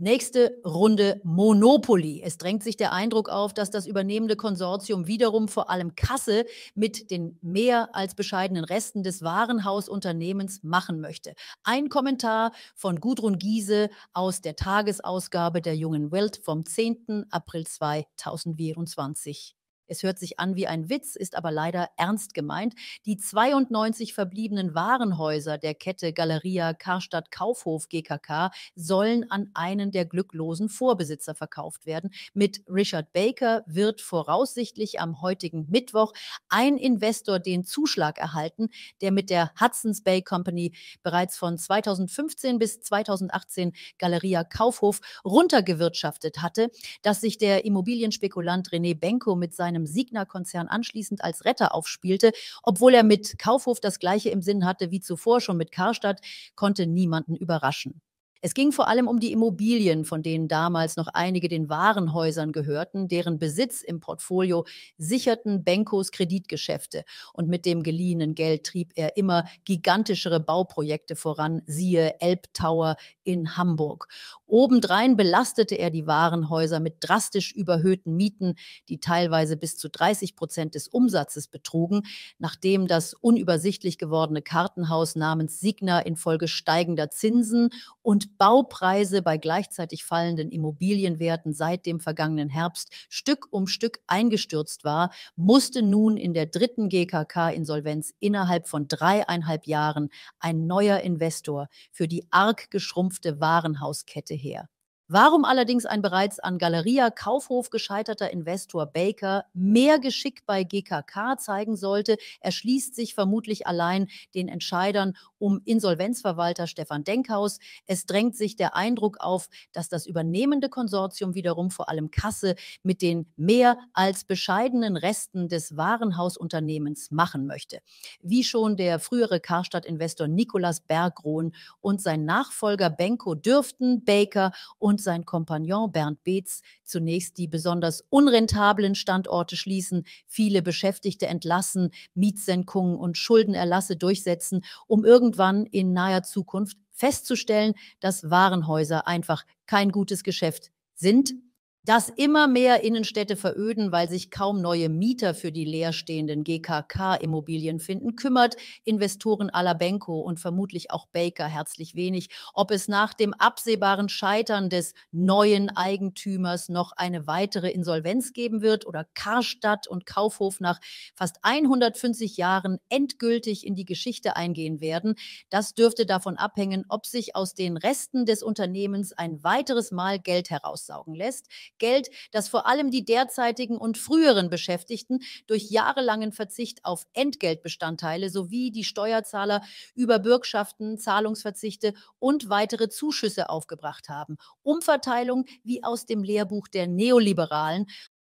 Nächste Runde Monopoly. Es drängt sich der Eindruck auf, dass das übernehmende Konsortium wiederum vor allem Kasse mit den mehr als bescheidenen Resten des Warenhausunternehmens machen möchte. Ein Kommentar von Gudrun Giese aus der Tagesausgabe der Jungen Welt vom 10. April 2024. Es hört sich an wie ein Witz, ist aber leider ernst gemeint. Die 92 verbliebenen Warenhäuser der Kette Galeria Karstadt Kaufhof GKK sollen an einen der glücklosen Vorbesitzer verkauft werden. Mit Richard Baker wird voraussichtlich am heutigen Mittwoch ein Investor den Zuschlag erhalten, der mit der Hudson's Bay Company bereits von 2015 bis 2018 Galeria Kaufhof runtergewirtschaftet hatte, dass sich der Immobilienspekulant René Benko mit seinem einem Signa-Konzern anschließend als Retter aufspielte, obwohl er mit Kaufhof das gleiche im Sinn hatte wie zuvor schon mit Karstadt, konnte niemanden überraschen. Es ging vor allem um die Immobilien, von denen damals noch einige den Warenhäusern gehörten, deren Besitz im Portfolio sicherten Benkos Kreditgeschäfte. Und mit dem geliehenen Geld trieb er immer gigantischere Bauprojekte voran, siehe Elbtower in Hamburg. Obendrein belastete er die Warenhäuser mit drastisch überhöhten Mieten, die teilweise bis zu 30 Prozent des Umsatzes betrugen, nachdem das unübersichtlich gewordene Kartenhaus namens Signa infolge steigender Zinsen und Baupreise bei gleichzeitig fallenden Immobilienwerten seit dem vergangenen Herbst Stück um Stück eingestürzt war, musste nun in der dritten GKK-Insolvenz innerhalb von dreieinhalb Jahren ein neuer Investor für die arg geschrumpfte Warenhauskette here. Warum allerdings ein bereits an Galeria Kaufhof gescheiterter Investor Baker mehr Geschick bei GKK zeigen sollte, erschließt sich vermutlich allein den Entscheidern um Insolvenzverwalter Stefan Denkhaus. Es drängt sich der Eindruck auf, dass das übernehmende Konsortium wiederum vor allem Kasse mit den mehr als bescheidenen Resten des Warenhausunternehmens machen möchte. Wie schon der frühere Karstadt-Investor Nikolas Bergrohn und sein Nachfolger Benko dürften Baker und und sein Kompagnon Bernd Beetz zunächst die besonders unrentablen Standorte schließen, viele Beschäftigte entlassen, Mietsenkungen und Schuldenerlasse durchsetzen, um irgendwann in naher Zukunft festzustellen, dass Warenhäuser einfach kein gutes Geschäft sind dass immer mehr Innenstädte veröden, weil sich kaum neue Mieter für die leerstehenden GKK-Immobilien finden, kümmert Investoren Alabenko und vermutlich auch Baker herzlich wenig, ob es nach dem absehbaren Scheitern des neuen Eigentümers noch eine weitere Insolvenz geben wird oder Karstadt und Kaufhof nach fast 150 Jahren endgültig in die Geschichte eingehen werden. Das dürfte davon abhängen, ob sich aus den Resten des Unternehmens ein weiteres Mal Geld heraussaugen lässt. Geld, das vor allem die derzeitigen und früheren Beschäftigten durch jahrelangen Verzicht auf Entgeltbestandteile sowie die Steuerzahler über Bürgschaften, Zahlungsverzichte und weitere Zuschüsse aufgebracht haben. Umverteilung wie aus dem Lehrbuch der Neoliberalen,